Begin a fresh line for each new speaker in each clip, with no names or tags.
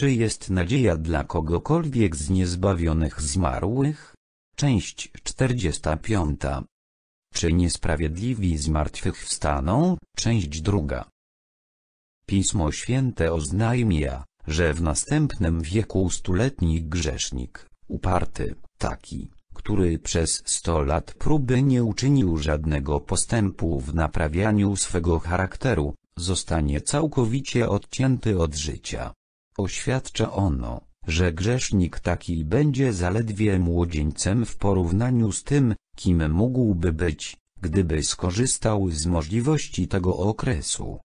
Czy jest nadzieja dla kogokolwiek z niezbawionych zmarłych? Część 45. Czy niesprawiedliwi zmartwychwstaną? Część druga. Pismo Święte oznajmia, że w następnym wieku stuletni grzesznik, uparty, taki, który przez sto lat próby nie uczynił żadnego postępu w naprawianiu swego charakteru, zostanie całkowicie odcięty od życia. Oświadcza ono, że grzesznik taki będzie zaledwie młodzieńcem w porównaniu z tym, kim mógłby być, gdyby skorzystał z możliwości tego okresu.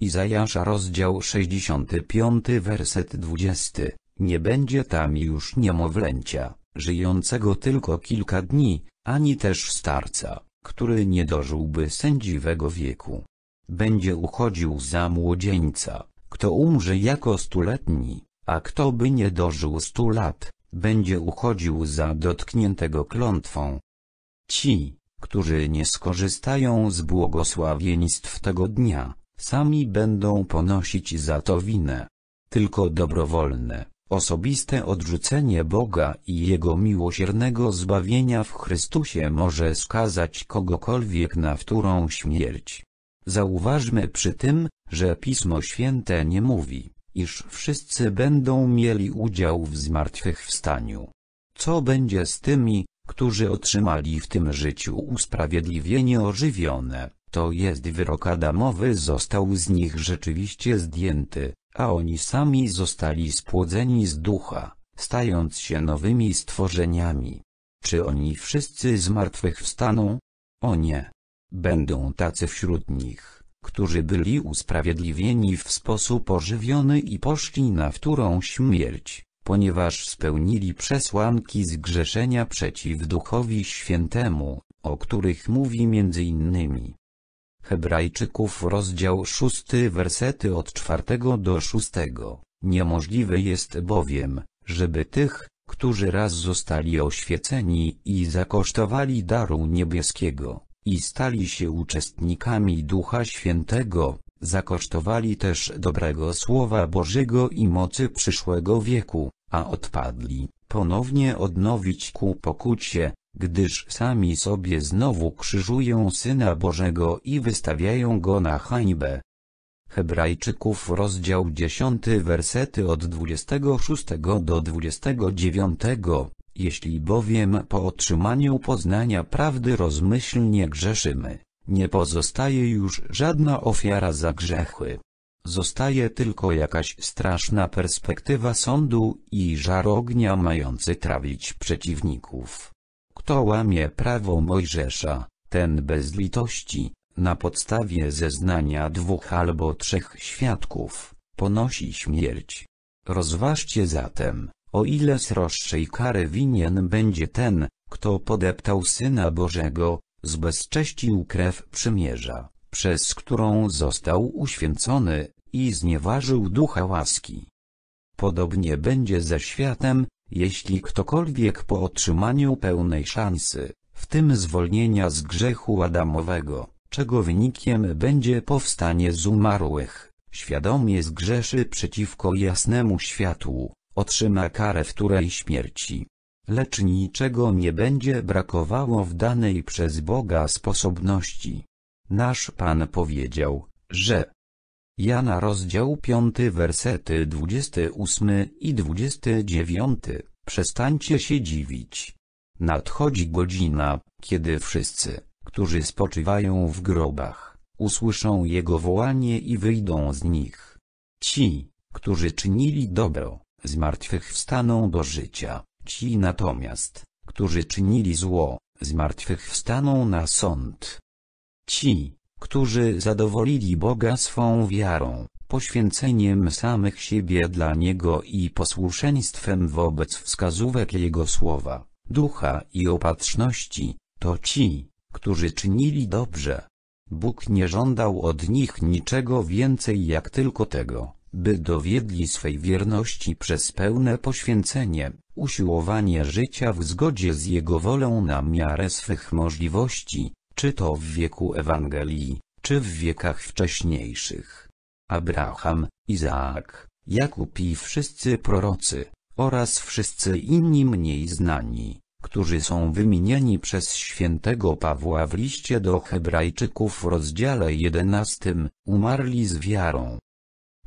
Izajasza rozdział 65 werset 20, nie będzie tam już niemowlęcia, żyjącego tylko kilka dni, ani też starca, który nie dożyłby sędziwego wieku. Będzie uchodził za młodzieńca, kto umrze jako stuletni, a kto by nie dożył stu lat, będzie uchodził za dotkniętego klątwą. Ci, którzy nie skorzystają z błogosławieństw tego dnia, sami będą ponosić za to winę. Tylko dobrowolne, osobiste odrzucenie Boga i Jego miłosiernego zbawienia w Chrystusie może skazać kogokolwiek na wtórą śmierć. Zauważmy przy tym, że Pismo Święte nie mówi, iż wszyscy będą mieli udział w zmartwychwstaniu. Co będzie z tymi, którzy otrzymali w tym życiu usprawiedliwienie ożywione, to jest wyrok Adamowy został z nich rzeczywiście zdjęty, a oni sami zostali spłodzeni z ducha, stając się nowymi stworzeniami. Czy oni wszyscy zmartwychwstaną? O nie! Będą tacy wśród nich, którzy byli usprawiedliwieni w sposób ożywiony i poszli na wtórą śmierć, ponieważ spełnili przesłanki zgrzeszenia przeciw Duchowi Świętemu, o których mówi m.in. Hebrajczyków rozdział 6 wersety od 4 do 6. Niemożliwe jest bowiem, żeby tych, którzy raz zostali oświeceni i zakosztowali daru niebieskiego, i stali się uczestnikami Ducha Świętego, zakosztowali też dobrego Słowa Bożego i mocy przyszłego wieku, a odpadli, ponownie odnowić ku pokucie, gdyż sami sobie znowu krzyżują Syna Bożego i wystawiają Go na hańbę. Hebrajczyków rozdział 10 wersety od 26 do 29 jeśli bowiem po otrzymaniu poznania prawdy rozmyślnie grzeszymy, nie pozostaje już żadna ofiara za grzechy. Zostaje tylko jakaś straszna perspektywa sądu i żar ognia mający trawić przeciwników. Kto łamie prawo Mojżesza, ten bez litości, na podstawie zeznania dwóch albo trzech świadków, ponosi śmierć. Rozważcie zatem, o ile sroższej kary winien będzie ten, kto podeptał Syna Bożego, zbezcześcił krew przymierza, przez którą został uświęcony, i znieważył ducha łaski. Podobnie będzie ze światem, jeśli ktokolwiek po otrzymaniu pełnej szansy, w tym zwolnienia z grzechu Adamowego, czego wynikiem będzie powstanie z umarłych, świadomie zgrzeszy przeciwko jasnemu światłu, otrzyma karę której śmierci. Lecz niczego nie będzie brakowało w danej przez Boga sposobności. Nasz Pan powiedział, że Jana rozdział 5 wersety 28 i 29 Przestańcie się dziwić. Nadchodzi godzina, kiedy wszyscy, którzy spoczywają w grobach, usłyszą Jego wołanie i wyjdą z nich. Ci, którzy czynili dobro, z martwych wstaną do życia, ci natomiast, którzy czynili zło, z martwych wstaną na sąd. Ci, którzy zadowolili Boga swą wiarą, poświęceniem samych siebie dla Niego i posłuszeństwem wobec wskazówek Jego słowa, ducha i opatrzności, to ci, którzy czynili dobrze. Bóg nie żądał od nich niczego więcej jak tylko tego, by dowiedli swej wierności przez pełne poświęcenie, usiłowanie życia w zgodzie z Jego wolą na miarę swych możliwości, czy to w wieku Ewangelii, czy w wiekach wcześniejszych. Abraham, Izaak, Jakub i wszyscy prorocy, oraz wszyscy inni mniej znani, którzy są wymienieni przez świętego Pawła w liście do Hebrajczyków w rozdziale 11, umarli z wiarą,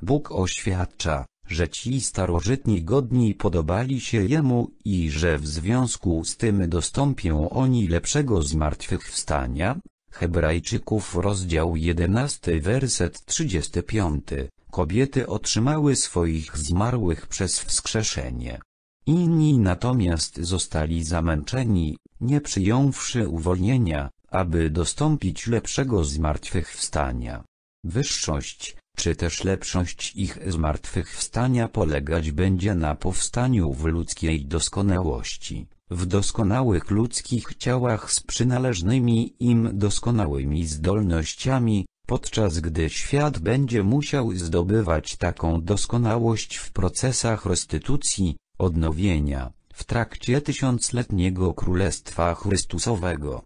Bóg oświadcza, że ci starożytni godni podobali się Jemu i że w związku z tym dostąpią oni lepszego zmartwychwstania. Hebrajczyków rozdział 11 werset 35. Kobiety otrzymały swoich zmarłych przez wskrzeszenie. Inni natomiast zostali zamęczeni, nie przyjąwszy uwolnienia, aby dostąpić lepszego zmartwychwstania. Wyższość, czy też lepszość ich zmartwychwstania polegać będzie na powstaniu w ludzkiej doskonałości, w doskonałych ludzkich ciałach z przynależnymi im doskonałymi zdolnościami, podczas gdy świat będzie musiał zdobywać taką doskonałość w procesach restytucji, odnowienia, w trakcie tysiącletniego Królestwa Chrystusowego.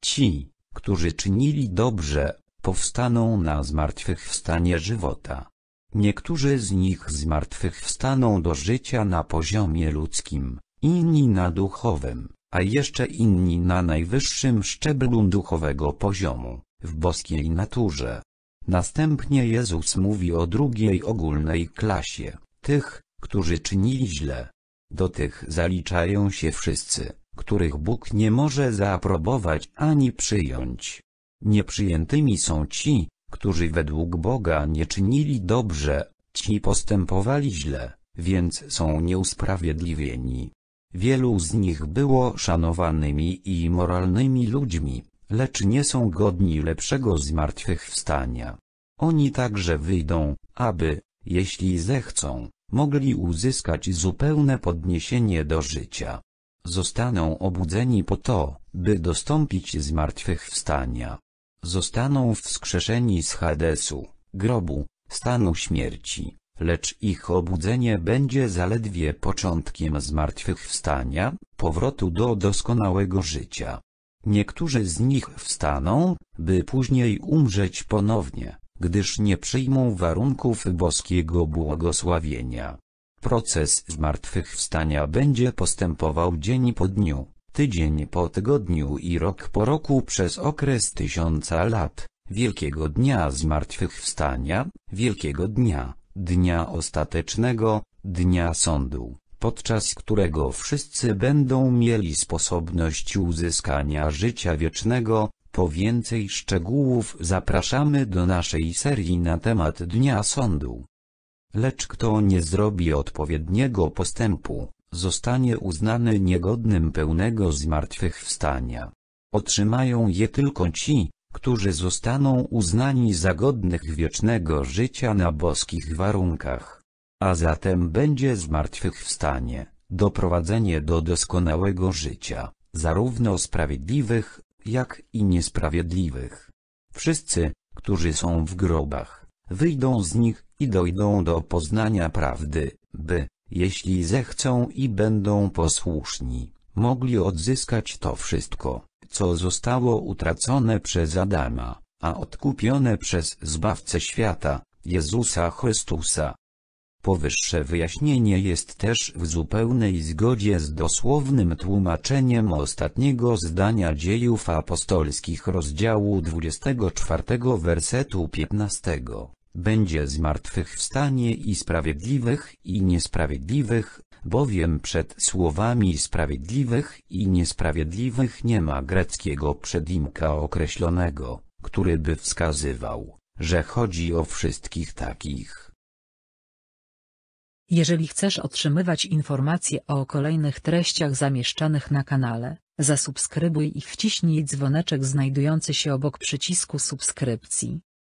Ci, którzy czynili dobrze, powstaną na zmartwychwstanie żywota. Niektórzy z nich zmartwychwstaną do życia na poziomie ludzkim, inni na duchowym, a jeszcze inni na najwyższym szczeblu duchowego poziomu, w boskiej naturze. Następnie Jezus mówi o drugiej ogólnej klasie, tych, którzy czynili źle. Do tych zaliczają się wszyscy, których Bóg nie może zaaprobować ani przyjąć. Nieprzyjętymi są ci, którzy według Boga nie czynili dobrze, ci postępowali źle, więc są nieusprawiedliwieni. Wielu z nich było szanowanymi i moralnymi ludźmi, lecz nie są godni lepszego zmartwychwstania. Oni także wyjdą, aby, jeśli zechcą, mogli uzyskać zupełne podniesienie do życia. Zostaną obudzeni po to, by dostąpić zmartwychwstania zostaną wskrzeszeni z Hadesu, grobu, stanu śmierci, lecz ich obudzenie będzie zaledwie początkiem zmartwychwstania, powrotu do doskonałego życia. Niektórzy z nich wstaną, by później umrzeć ponownie, gdyż nie przyjmą warunków boskiego błogosławienia. Proces zmartwychwstania będzie postępował dzień po dniu, tydzień po tygodniu i rok po roku przez okres tysiąca lat, Wielkiego Dnia Zmartwychwstania, Wielkiego Dnia, Dnia Ostatecznego, Dnia Sądu, podczas którego wszyscy będą mieli sposobność uzyskania życia wiecznego, po więcej szczegółów zapraszamy do naszej serii na temat Dnia Sądu. Lecz kto nie zrobi odpowiedniego postępu, zostanie uznany niegodnym pełnego zmartwychwstania. Otrzymają je tylko ci, którzy zostaną uznani za godnych wiecznego życia na boskich warunkach. A zatem będzie zmartwychwstanie, doprowadzenie do doskonałego życia, zarówno sprawiedliwych, jak i niesprawiedliwych. Wszyscy, którzy są w grobach, wyjdą z nich i dojdą do poznania prawdy, by, jeśli zechcą i będą posłuszni, mogli odzyskać to wszystko, co zostało utracone przez Adama, a odkupione przez Zbawcę świata, Jezusa Chrystusa. Powyższe wyjaśnienie jest też w zupełnej zgodzie z dosłownym tłumaczeniem ostatniego zdania dziejów apostolskich rozdziału 24 wersetu 15 będzie zmartwychwstanie i sprawiedliwych i niesprawiedliwych, bowiem przed słowami sprawiedliwych i niesprawiedliwych nie ma greckiego przedimka określonego, który by wskazywał, że chodzi o wszystkich takich. Jeżeli chcesz otrzymywać informacje o kolejnych treściach zamieszczanych na kanale, zasubskrybuj i wciśnij dzwoneczek znajdujący się obok przycisku subskrypcji.